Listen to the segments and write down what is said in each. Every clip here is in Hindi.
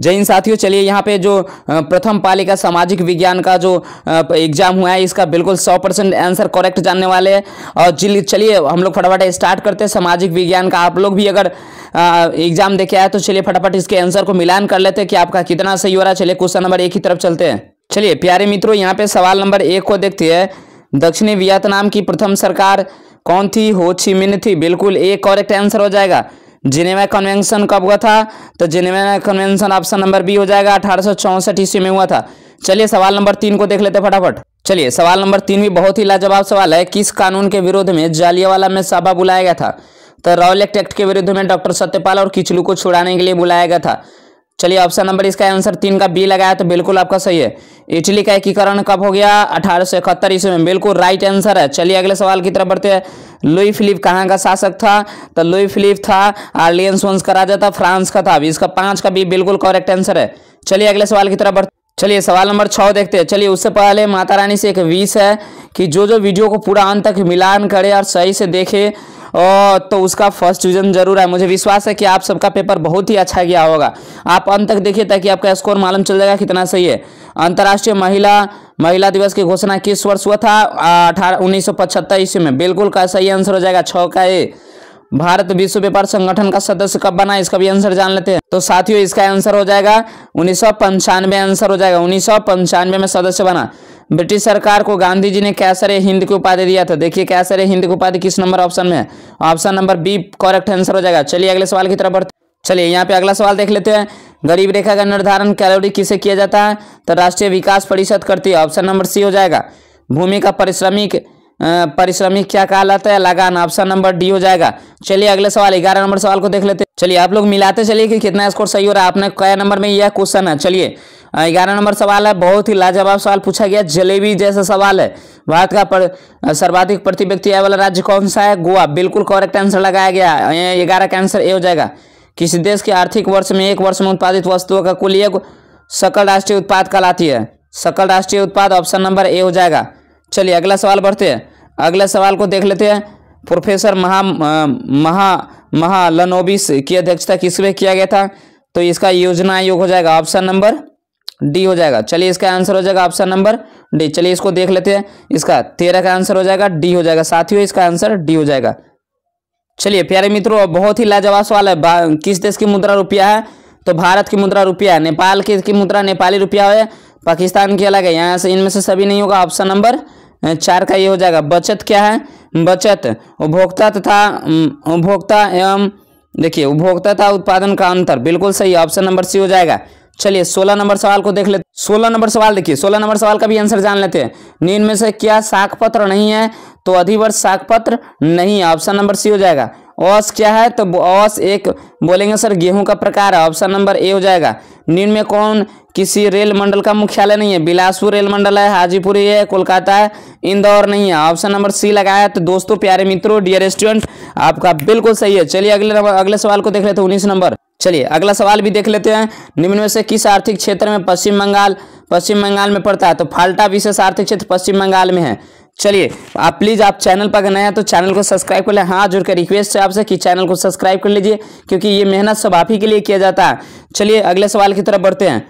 जय हिंद साथियों चलिए यहाँ पे जो प्रथम पालिका सामाजिक विज्ञान का जो एग्जाम हुआ है इसका बिल्कुल 100 परसेंट आंसर करेक्ट जानने वाले हैं और चलिए हम लोग फटाफट स्टार्ट करते हैं सामाजिक विज्ञान का आप लोग भी अगर एग्जाम देखे आए तो चलिए फटाफट इसके आंसर को मिलान कर लेते हैं कि आपका कितना सही हो रहा है चलिए क्वेश्चन नंबर एक ही तरफ चलते हैं चलिए प्यारे मित्रों यहाँ पे सवाल नंबर एक को देखते है दक्षिणी वियतनाम की प्रथम सरकार कौन थी हो ची मिन थी बिल्कुल एक करेक्ट आंसर हो जाएगा जिनेवा कन्वेंशन कब हुआ था तो Geneva convention option number B हो जाएगा अठारह ईस्वी में हुआ था चलिए सवाल नंबर तीन को देख लेते फटाफट चलिए सवाल नंबर तीन भी बहुत ही लाजवाब सवाल है किस कानून के विरोध में जालियावाला में सभा बुलाया गया था तो रॉयलेट एक्ट के विरुद्ध में डॉक्टर सत्यपाल और किचलू को छुड़ाने के लिए बुलाया गया था चलिए ऑप्शन नंबर इसका आंसर तीन का बी लगाया तो बिल्कुल आपका सही है इटली का एकीकरण कब हो गया अठारह सौ इकहत्तर ईस्वी में बिल्कुल राइट आंसर है चलिए अगले सवाल की तरफ बढ़ते हैं लुई फिलिप कहाँ का शासक था तो लुई फिलिप था आर्लियंस वंश का राजा था फ्रांस का था अभी इसका पांच का बी बिल्कुल करेक्ट आंसर है चलिए अगले सवाल की तरफ बढ़ते चलिए सवाल नंबर छः देखते हैं चलिए उससे पहले माता रानी से एक विश है कि जो जो वीडियो को पूरा अंत तक मिलान करे और सही से देखे तो उसका फर्स्ट डिवीजन जरूर है मुझे विश्वास है कि आप सबका पेपर बहुत ही अच्छा गया होगा आप अंत तक देखिए ताकि आपका स्कोर मालूम चल जाएगा कितना सही है अंतर्राष्ट्रीय महिला महिला दिवस की घोषणा किस वर्ष हुआ था अठारह उन्नीस सौ ईस्वी में बिल्कुल का सही आंसर हो जाएगा छः का ए भारत विश्व व्यापार संगठन का सदस्य कब बना इसका भी आंसर जान लेते हैं तो साथियों इसका आंसर हो जाएगा उन्नीस आंसर हो जाएगा उन्नीस में सदस्य बना ब्रिटिश सरकार को गांधी जी ने कैसरे हिंद की उपाधि दिया था देखिए कैसरे हिंद की उपाधि किस नंबर ऑप्शन में option number B correct answer हो जाएगा चलिए अगले सवाल की तरफ बढ़ते चलिए यहाँ पे अगला सवाल देख लेते हैं गरीब रेखा का निर्धारण कैलोरी किसे किया जाता है तो राष्ट्रीय विकास परिषद करती है ऑप्शन नंबर सी हो जाएगा भूमि का परिश्रमिक परिश्रमिक क्या कहलाता है लगान ऑप्शन नंबर डी हो जाएगा चलिए अगले सवाल ग्यारह नंबर सवाल को देख लेते हैं चलिए आप लोग मिलाते चलिए कि कितना स्कोर सही हो रहा है आपने क्या नंबर में यह क्वेश्चन है चलिए ग्यारह नंबर सवाल है बहुत ही लाजवाब सवाल पूछा गया जलेबी जैसा सवाल है भारत का पर, सर्वाधिक प्रति व्यक्ति आय वाला राज्य कौन सा है गोवा बिल्कुल करेक्ट आंसर लगाया गया ग्यारह का आंसर ए हो जाएगा किसी देश के आर्थिक वर्ष में एक वर्ष में उत्पादित वस्तुओं का कुल एक सकल राष्ट्रीय उत्पाद कहलाती है सकल राष्ट्रीय उत्पाद ऑप्शन नंबर ए हो जाएगा चलिए अगला सवाल बढ़ते हैं अगले सवाल को देख लेते हैं प्रोफेसर महा महा महालनोबिस की अध्यक्षता किसमें किया गया था तो इसका योजना आयोग हो जाएगा ऑप्शन नंबर डी हो जाएगा चलिए इसका आंसर हो जाएगा ऑप्शन नंबर डी चलिए इसको देख लेते हैं इसका तेरह का आंसर हो जाएगा डी हो जाएगा साथियों इसका आंसर डी हो जाएगा चलिए प्यारे मित्रों बहुत ही लाजवाब सवाल है किस देश की मुद्रा रुपया है तो भारत की मुद्रा रुपया है नेपाल की मुद्रा नेपाली रुपया है पाकिस्तान की अलग है यहाँ से इनमें से सभी नहीं होगा ऑप्शन नंबर चार का ये हो जाएगा बचत क्या है बचत उपभोक्ता तथा उपभोक्ता एवं देखिए उपभोक्ता तथा उत्पादन का अंतर बिल्कुल सही ऑप्शन नंबर सी हो जाएगा चलिए सोलह नंबर सवाल को देख लेते सोलह नंबर सवाल देखिए सोलह नंबर सवाल का भी आंसर जान लेते हैं नींद में से क्या साख पत्र नहीं है तो अधिवर्ष साख पत्र नहीं ऑप्शन नंबर सी हो जाएगा ओस क्या है तो ओस एक बोलेंगे सर गेहूं का प्रकार है ऑप्शन नंबर ए हो जाएगा निम्न में कौन किसी रेल मंडल का मुख्यालय नहीं है बिलासपुर रेल मंडल है हाजीपुर है कोलकाता है इंदौर नहीं है ऑप्शन नंबर सी लगाया है तो दोस्तों प्यारे मित्रों डियर स्टूडेंट आपका बिल्कुल सही है चलिए अगले अगले सवाल को देख लेते हैं उन्नीस नंबर चलिए अगला सवाल भी देख लेते हैं निम्न में से किस आर्थिक क्षेत्र में पश्चिम बंगाल पश्चिम बंगाल में पड़ता है तो फाल्टा विशेष आर्थिक क्षेत्र पश्चिम बंगाल में है चलिए आप प्लीज़ आप चैनल पर नए तो चैनल को सब्सक्राइब कर लें हाँ जुड़कर रिक्वेस्ट है आपसे कि चैनल को सब्सक्राइब कर लीजिए क्योंकि ये मेहनत सब आप ही के लिए किया जाता है चलिए अगले सवाल की तरफ बढ़ते हैं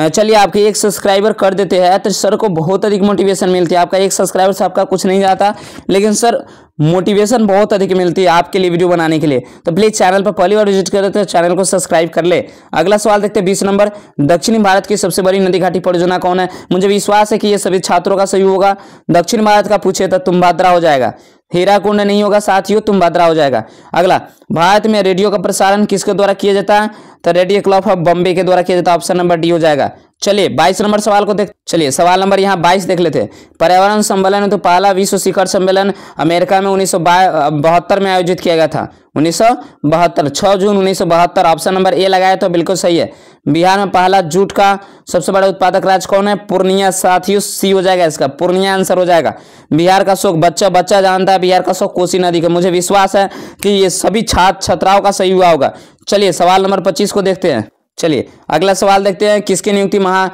चलिए आपके एक सब्सक्राइबर कर देते हैं तो सर को बहुत अधिक मोटिवेशन मिलती है आपका एक सब्सक्राइबर से आपका कुछ नहीं जाता लेकिन सर मोटिवेशन बहुत अधिक मिलती है आपके लिए वीडियो बनाने के लिए तो प्लीज़ चैनल पर पहली बार विजिट कर देते हैं चैनल तो को सब्सक्राइब कर ले अगला सवाल देखते हैं बीस नंबर दक्षिणी भारत की सबसे बड़ी नदी घाटी परियोजना कौन है मुझे विश्वास है कि ये सभी छात्रों का सही होगा दक्षिण भारत का पूछे तो तुम हो जाएगा हीरा कुंड नहीं होगा साथियों तुम भद्रा हो जाएगा अगला भारत में रेडियो का प्रसारण किसके द्वारा किया जाता है तो रेडियो क्लब ऑफ बॉम्बे के द्वारा किया जाता है ऑप्शन नंबर डी हो जाएगा चलिए बाईस नंबर सवाल को देख चलिए सवाल नंबर यहाँ बाईस देख लेते हैं पर्यावरण सम्मेलन तो पहला विश्व शिखर सम्मेलन अमेरिका में उन्नीस बहत्तर में आयोजित किया गया था उन्नीस सौ बहत्तर छः जून उन्नीस सौ बहत्तर ऑप्शन नंबर ए लगाया तो बिल्कुल सही है बिहार में पहला जूट का सबसे बड़ा उत्पादक राज्य कौन है पूर्णिया साथियों सी हो जाएगा इसका पूर्णिया आंसर हो जाएगा बिहार का शोक बच्चा बच्चा जानता है बिहार का शोक कोसी नदी का मुझे विश्वास है कि ये सभी छात्र छात्राओं का सही हुआ होगा चलिए सवाल नंबर पच्चीस को देखते हैं चलिए अगला सवाल देखते हैं किसकी नियुक्ति महा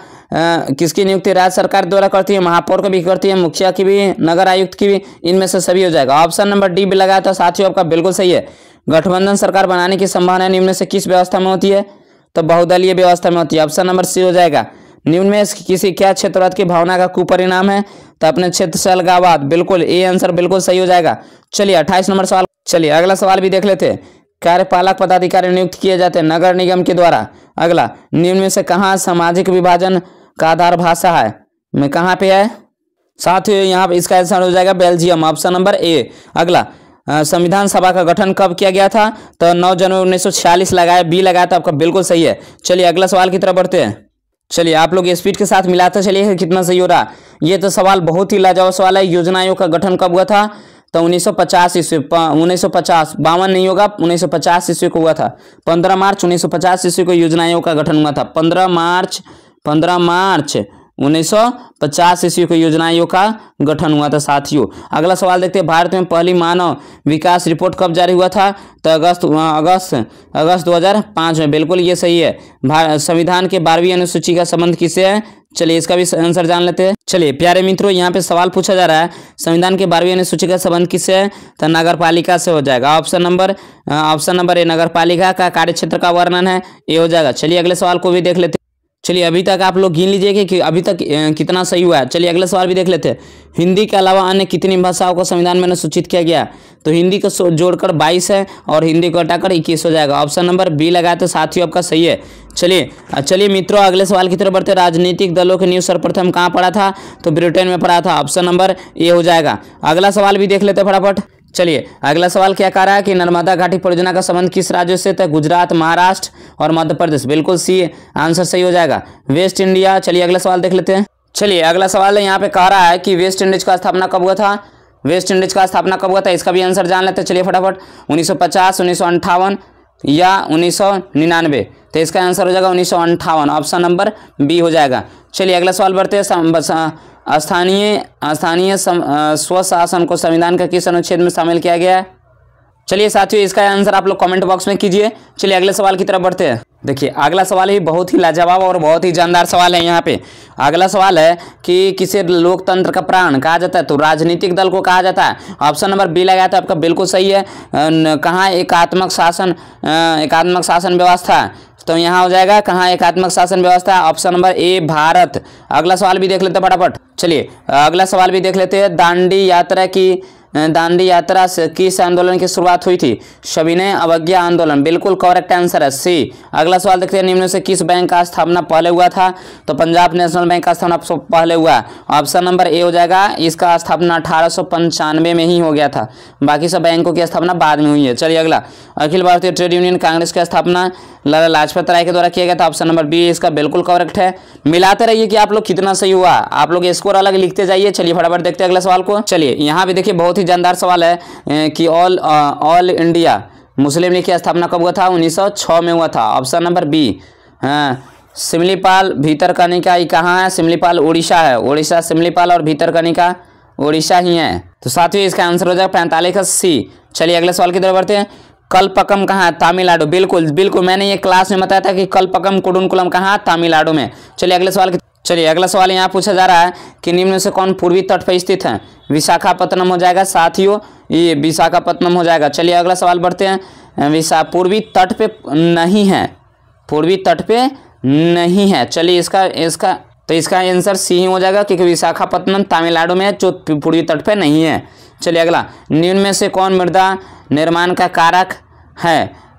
किसकी नियुक्ति राज्य सरकार द्वारा करती है महापौर को भी करती है मुखिया की भी नगर आयुक्त की भी इनमें से सभी हो जाएगा ऑप्शन नंबर डी भी लगाया था साथियों आपका बिल्कुल सही है गठबंधन सरकार बनाने की संभावना निम्न से किस व्यवस्था में होती है तो बहुदलीय व्यवस्था में होती है ऑप्शन नंबर सी हो जाएगा निम्न में किसी क्या क्षेत्रवाद की भावना का कुपरिणाम है तो अपने क्षेत्र से अलगावाद बिल्कुल ए आंसर बिल्कुल सही हो जाएगा चलिए अट्ठाईस नंबर सवाल चलिए अगला सवाल भी देख लेते हैं कार्यपालक पदाधिकारी नियुक्त किए जाते हैं नगर निगम के द्वारा अगला निम्न में से कहाँ सामाजिक विभाजन का आधार भाषा है में कहाँ पे है साथ ही यहाँ इसका आंसर हो जाएगा बेल्जियम ऑप्शन नंबर ए अगला संविधान सभा का गठन कब किया गया था तो 9 जनवरी 1946 लगाया बी लगाया तो आपका बिल्कुल सही है चलिए अगला सवाल की तरफ बढ़ते हैं चलिए आप लोग स्पीड के साथ मिलाते चलिए कितना सही हो रहा ये तो सवाल बहुत ही लाजवाब सवाल है योजना आयोग का गठन कब हुआ था तो 1950 ईस्वी उन्नीस सौ पचास बावन नहीं होगा 1950 ईस्वी को हुआ था 15 मार्च 1950 ईस्वी को योजना आयोग का गठन हुआ था 15 मार्च 15 मार्च उन्नीस सौ पचास ईस्वी को योजना आयोग का गठन हुआ था साथियों अगला सवाल देखते हैं भारत में पहली मानव विकास रिपोर्ट कब जारी हुआ था तो अगस्त अगस्त अगस्त 2005 में बिल्कुल ये सही है संविधान के बारहवीं अनुसूची का संबंध किससे है चलिए इसका भी आंसर जान लेते हैं चलिए प्यारे मित्रों यहाँ पे सवाल पूछा जा रहा है संविधान के बारहवीं अनुसूची का संबंध किससे है तो नगर से हो जाएगा option number option number A नगर का कार्य का वर्णन है ये हो जाएगा चलिए अगले सवाल को भी देख लेते हैं चलिए अभी तक आप लोग गिन लीजिए कि अभी तक कितना सही हुआ है चलिए अगला सवाल भी देख लेते हैं हिंदी के अलावा अन्य कितनी भाषाओं को संविधान में अनुसूचित किया गया तो हिंदी को जोड़कर 22 है और हिंदी को हटाकर 21 हो जाएगा ऑप्शन नंबर बी लगाए तो साथियों आपका सही है चलिए चलिए मित्रों अगले सवाल की तरफ बढ़ते राजनीतिक दलों के न्यूज सर्वप्रथम कहाँ पढ़ा था तो ब्रिटेन में पढ़ा था ऑप्शन नंबर ए हो जाएगा अगला सवाल भी देख लेते फटाफट चलिए अगला सवाल क्या कह रहा है कि नर्मदा घाटी परियोजना का संबंध किस राज्य से था गुजरात महाराष्ट्र और मध्य प्रदेश बिल्कुल सी आंसर सही हो जाएगा वेस्ट इंडिया चलिए अगला सवाल देख लेते हैं चलिए अगला सवाल है यहाँ पे कह रहा है कि वेस्ट इंडीज का स्थापना कब हुआ था वेस्ट इंडीज का स्थापना कब हुआ था इसका भी आंसर जान लेते हैं चलिए फटाफट उन्नीस सौ या उन्नीस तो इसका आंसर हो जाएगा उन्नीस ऑप्शन नंबर बी हो जाएगा चलिए अगला सवाल बढ़ते हैं स्थानीय स्थानीय स्वशासन को संविधान का किस अनुच्छेद में शामिल किया गया है चलिए साथियों इसका आंसर आप लोग कमेंट बॉक्स में कीजिए चलिए अगले सवाल की तरफ बढ़ते हैं देखिए अगला सवाल ही बहुत ही लाजवाब और बहुत ही जानदार सवाल है यहाँ पे अगला सवाल है कि किसे लोकतंत्र का प्राण कहा जाता है तो राजनीतिक दल को कहा जाता है ऑप्शन नंबर बी लगाया था आपका बिल्कुल सही है कहाँ एकात्मक शासन एकात्मक शासन व्यवस्था तो यहाँ हो जाएगा कहाँ एकात्मक शासन व्यवस्था ऑप्शन नंबर ए भारत अगला सवाल भी देख लेते फटाफट चलिए अगला सवाल भी देख लेते हैं दांडी यात्रा की दांडी यात्रा से किस आंदोलन की शुरुआत हुई थी सविनय अवज्ञा आंदोलन बिल्कुल करेक्ट आंसर है सी अगला सवाल देखते हैं निम्न से किस बैंक का स्थापना पहले हुआ था तो पंजाब नेशनल बैंक का स्थापना पहले हुआ ऑप्शन नंबर ए हो जाएगा इसका स्थापना अठारह में ही हो गया था बाकी सब बैंकों की स्थापना बाद में हुई है चलिए अगला अखिल भारतीय ट्रेड यूनियन कांग्रेस की स्थापना लाला लाजपत राय के द्वारा किया गया था ऑप्शन नंबर बी इसका बिल्कुल करेक्ट है मिलाते रहिए कि आप लोग कितना सही हुआ आप लोग स्कोर अलग लिखते जाइए चलिए फटाफट देखते हैं अगला सवाल को चलिए यहाँ भी देखिए बहुत बहुत ही जानदार सवाल है कि all all India Muslim League की स्थापना कब हुआ था 1906 में हुआ था ऑप्शन नंबर बी सिमलीपाल भीतर कनिका ये कहाँ है सिमलीपाल उड़ीसा है उड़ीसा सिमलीपाल और भीतर कनिका उड़ीसा ही है तो साथी इसका आंसर हो जाएगा पैंतालीस का सी चलिए अगले सवाल की तरफ बढ़ते हैं कलपकम कहाँ है तमिलनाडु बिल्कुल बिल्कुल मैंने ये क्लास में बताया था कि कलपकम कुडुनकुलम कहाँ तमिलनाडु में चलिए अगले सवाल की चलिए अगला सवाल यहाँ पूछा जा रहा है कि निम्न से कौन पूर्वी तट पर स्थित है विशाखापत्तनम हो जाएगा साथियों ये विशाखापत्तनम हो जाएगा चलिए अगला सवाल बढ़ते हैं विशा पूर्वी तट पे नहीं है पूर्वी तट पे नहीं है चलिए इसका इसका तो इसका आंसर सी ही हो जाएगा क्योंकि विशाखापत्तनम तमिलनाडु में है जो पूर्वी तट पे नहीं है चलिए अगला निम्न में से कौन मृदा निर्माण का कारक है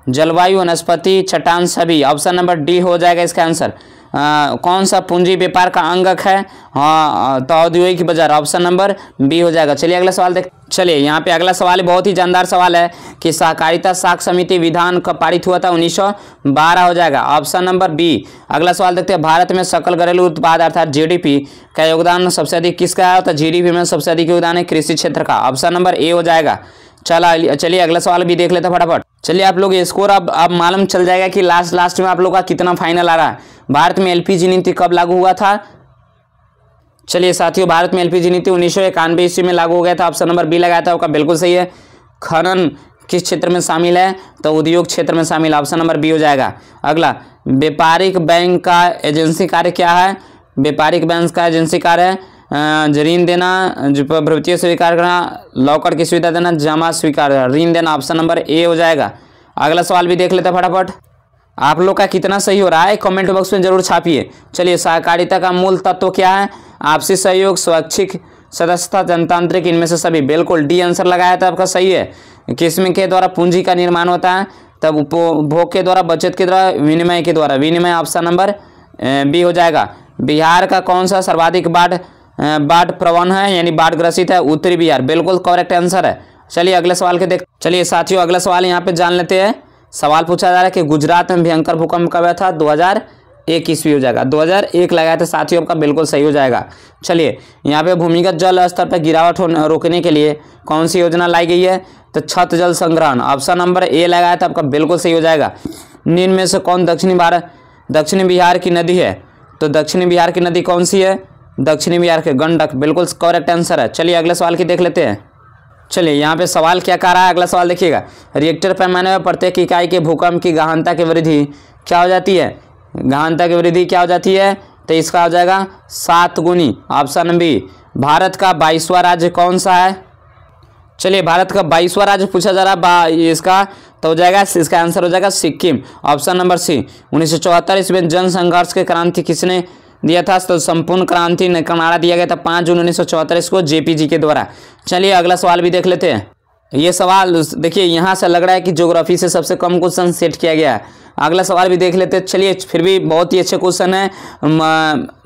जलवायु वनस्पति चट्टान सभी ऑप्शन नंबर डी हो जाएगा इसका आंसर आ, कौन सा पूंजी व्यापार का अंगक है हाँ तो औद्योगिक बाजार ऑप्शन नंबर बी हो जाएगा चलिए अगला सवाल देख चलिए यहाँ पे अगला सवाल बहुत ही जानदार सवाल है कि सहकारिता साख समिति विधान कब पारित हुआ था 1912 हो जाएगा ऑप्शन नंबर बी अगला सवाल देखते हैं भारत में सकल घरेलू उत्पाद अर्थात जीडीपी का योगदान सबसे अधिक किसका है तो जीडीपी में सबसे अधिक योगदान है कृषि क्षेत्र का ऑप्शन नंबर ए हो जाएगा चला चलिए अगला सवाल भी देख लेते फटाफट चलिए आप लोग स्कोर अब अब मालूम चल जाएगा कि लास्ट लास्ट में आप लोग का कितना फाइनल आ रहा है भारत में एलपीजी नीति कब लागू हुआ था चलिए साथियों भारत में एलपीजी नीति उन्नीस सौ इक्यानवे ईस्वी में लागू हो गया था ऑप्शन नंबर बी लगाया था आपका बिल्कुल सही है खनन किस क्षेत्र में शामिल है तो उद्योग क्षेत्र में शामिल ऑप्शन नंबर बी हो जाएगा अगला व्यापारिक बैंक का एजेंसी कार्य क्या है व्यापारिक बैंक का एजेंसी कार्य है ऋण देना प्रवृत्ति स्वीकार करना लॉकर की सुविधा देना जमा स्वीकार करना ऋण देना ऑप्शन नंबर ए हो जाएगा अगला सवाल भी देख लेते फटाफट आप लोग का कितना सही हो रहा है कमेंट बॉक्स में जरूर छापिए चलिए सहकारिता का मूल तत्व क्या है आपसी सहयोग स्वैच्छिक सदस्यता जनतांत्रिक इनमें से सभी बिल्कुल डी आंसर लगाया था आपका सही है किस्म के द्वारा पूंजी का निर्माण होता है तब उपभोग के द्वारा बचत के द्वारा विनिमय के द्वारा विनिमय ऑप्शन नंबर बी हो जाएगा बिहार का कौन सा सर्वाधिक बाढ़ बाढ़ प्रवण है यानी बाढ़ ग्रसित है उत्तरी बिहार बिल्कुल करेक्ट आंसर है चलिए अगले सवाल के देख चलिए साथियों अगला सवाल यहाँ पे जान लेते हैं सवाल पूछा जा रहा है कि गुजरात में भयंकर भूकंप कब था दो एक ईस्वी हो जाएगा 2001 लगाया था साथियों आपका बिल्कुल सही हो जाएगा चलिए यहाँ पे भूमिगत जल स्तर पर गिरावट रोकने के लिए कौन सी योजना लाई गई है तो छत जल संग्रहण ऑप्शन नंबर ए लगाया था आपका बिल्कुल सही हो जाएगा निन्न में से कौन दक्षिणी भारत दक्षिणी बिहार की नदी है तो दक्षिणी बिहार की नदी कौन सी है दक्षिणी बिहार के गंडक बिल्कुल करेक्ट आंसर है चलिए अगले सवाल की देख लेते हैं चलिए यहाँ पे सवाल क्या कर रहा है अगला सवाल देखिएगा रिएक्टर पैमाने में प्रत्येक इकाई के भूकंप की गहनता की वृद्धि क्या हो जाती है गहनता की वृद्धि क्या हो जाती है तो इसका हो जाएगा सात गुनी ऑप्शन बी भारत का बाईसवा राज्य कौन सा है चलिए भारत का बाईसवा राज्य पूछा जा रहा है इसका तो हो जाएगा इसका आंसर हो जाएगा सिक्किम ऑप्शन नंबर सी उन्नीस सौ चौहत्तर इसमें जनसंघर्ष के क्रांति किसने दिया था तो संपूर्ण क्रांति का नारा दिया गया था पाँच जून उन्नीस को जेपीजी के द्वारा चलिए अगला सवाल भी देख लेते हैं ये सवाल देखिए यहाँ से लग रहा है कि ज्योग्राफी से सबसे कम क्वेश्चन सेट किया गया है अगला सवाल भी देख लेते हैं चलिए फिर भी बहुत ही अच्छे क्वेश्चन है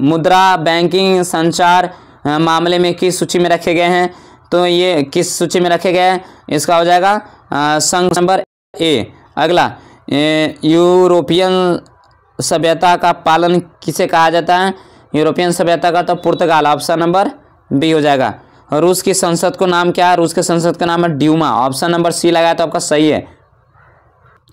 मुद्रा बैंकिंग संचार मामले में किस सूची में रखे गए हैं तो ये किस सूची में रखे गए हैं इसका हो जाएगा संघ नंबर ए अगला यूरोपियन सभ्यता का पालन किसे कहा जाता है यूरोपियन सभ्यता का तो पुर्तगाल ऑप्शन नंबर बी हो जाएगा रूस की संसद को नाम क्या है रूस के संसद का नाम है ड्यूमा ऑप्शन नंबर सी लगाया तो आपका सही है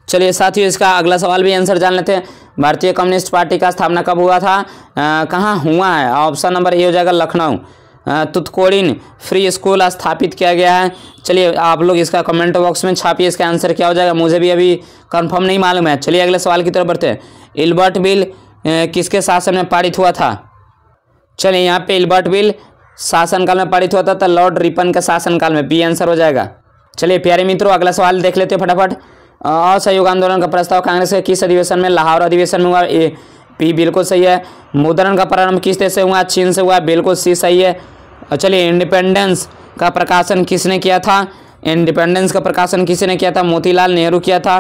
चलिए साथियों इसका अगला सवाल भी आंसर जान लेते हैं भारतीय कम्युनिस्ट पार्टी का स्थापना कब हुआ था कहाँ हुआ है ऑप्शन नंबर ए हो जाएगा लखनऊ तुतकोड़िन फ्री स्कूल स्थापित किया गया है चलिए आप लोग इसका कमेंट बॉक्स में छापिए इसका आंसर क्या हो जाएगा मुझे भी अभी कंफर्म नहीं मालूम है चलिए अगले सवाल की तरफ बढ़ते हैं इल्बर्ट बिल किसके शासन में पारित हुआ था चलिए यहाँ पे इल्बर्ट बिल शासनकाल में पारित हुआ था तो लॉर्ड रिपन के शासनकाल में बी आंसर हो जाएगा चलिए प्यारे मित्रों अगला सवाल देख लेते हैं फटाफट असहयोग आंदोलन का प्रस्ताव कांग्रेस के किस अधिवेशन में लाहौर अधिवेशन में हुआ पी बिल्कुल सही है मुद्रण का प्रारंभ किस देश से हुआ चीन से हुआ बिल्कुल सी सही है और चलिए इंडिपेंडेंस का प्रकाशन किसने किया था इंडिपेंडेंस का प्रकाशन किसने किया था मोतीलाल नेहरू किया था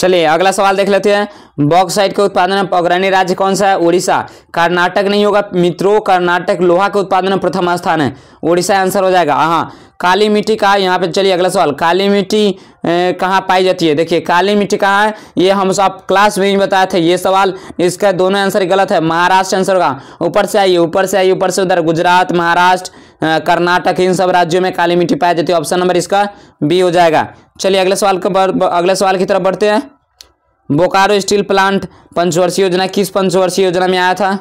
चलिए अगला सवाल देख लेते हैं बॉक्साइट के उत्पादन में अग्रणी राज्य कौन सा है उड़ीसा कर्नाटक नहीं होगा मित्रों कर्नाटक लोहा के उत्पादन में प्रथम स्थान है उड़ीसा आंसर हो जाएगा हाँ काली मिट्टी कहाँ यहाँ पे चलिए अगला सवाल काली मिट्टी कहाँ पाई जाती है देखिए काली मिट्टी कहाँ है ये हम सब क्लास में ही बताए थे ये सवाल इसका दोनों आंसर गलत है महाराष्ट्र आंसर होगा ऊपर से आइए ऊपर से आइए ऊपर से उधर गुजरात महाराष्ट्र कर्नाटक इन सब राज्यों में काली मिट्टी पाई जाती है ऑप्शन नंबर इसका बी हो जाएगा चलिए अगले सवाल को अगले सवाल की तरफ बढ़ते हैं बोकारो स्टील प्लांट पंचवर्षीय योजना किस पंचवर्षीय योजना में आया था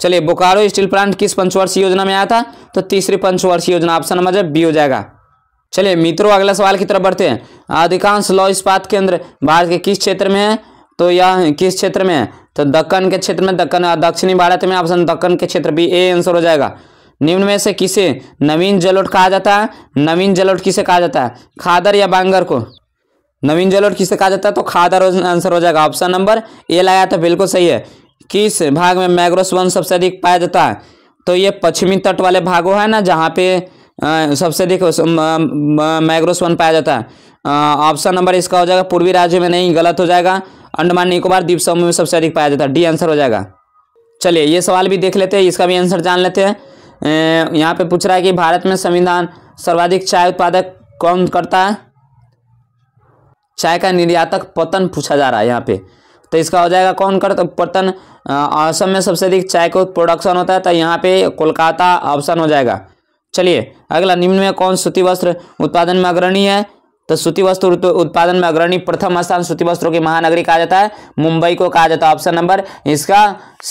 चलिए बोकारो स्टील प्लांट किस पंचवर्षीय योजना में आया था तो तीसरी पंचवर्षीय योजना ऑप्शन नंबर बी हो जाएगा चलिए मित्रों अगला सवाल की तरफ बढ़ते हैं अधिकांश लौ इस्पात केंद्र भारत के किस क्षेत्र में है तो यह किस क्षेत्र में है तो दक्कन के क्षेत्र में दक्कन दक्षिणी भारत में ऑप्शन दक्कन के क्षेत्र बी ए आंसर हो जाएगा निम्न में से किसे नवीन जलोट कहा जाता है नवीन जलोट किसे कहा जाता है खादर या बांगर को नवीन जलोट किसे कहा जाता है तो खादर आंसर हो जाएगा ऑप्शन नंबर ए लाया था बिल्कुल सही है किस भाग में मैग्रोस वन सबसे अधिक पाया जाता है तो ये पश्चिमी तट वाले भागों है ना जहाँ पे सबसे अधिक मैग्रोस वन पाया जाता है ऑप्शन नंबर इसका हो जाएगा पूर्वी राज्य में नहीं गलत हो जाएगा अंडमान निकोबार द्वीप समूह में सबसे अधिक पाया जाता है डी आंसर हो जाएगा चलिए ये सवाल भी देख लेते हैं इसका भी आंसर जान लेते हैं यहाँ पे पूछ रहा है कि भारत में संविधान सर्वाधिक चाय उत्पादक कौन करता है चाय का निर्यातक पतन पूछा जा रहा है यहाँ पे तो इसका हो जाएगा कौन करता पतन असम में सबसे अधिक चाय का प्रोडक्शन होता है तो यहाँ पे कोलकाता ऑप्शन हो जाएगा चलिए अगला निम्न में कौन सूती वस्त्र उत्पादन में अग्रणी है तो सूती वस्त्र उत्पादन में अग्रणी प्रथम स्थान सूती वस्त्रों की महानगरी कहा जाता है मुंबई को कहा जाता है ऑप्शन नंबर इसका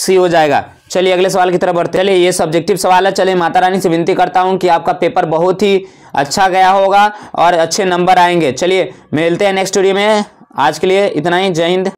सी हो जाएगा चलिए अगले सवाल की तरफ बढ़ते चलिए ये सब्जेक्टिव सवाल है चलिए माता रानी से विनती करता हूँ कि आपका पेपर बहुत ही अच्छा गया होगा और अच्छे नंबर आएंगे चलिए मिलते हैं नेक्स्ट वीडियो में आज के लिए इतना ही जय हिंद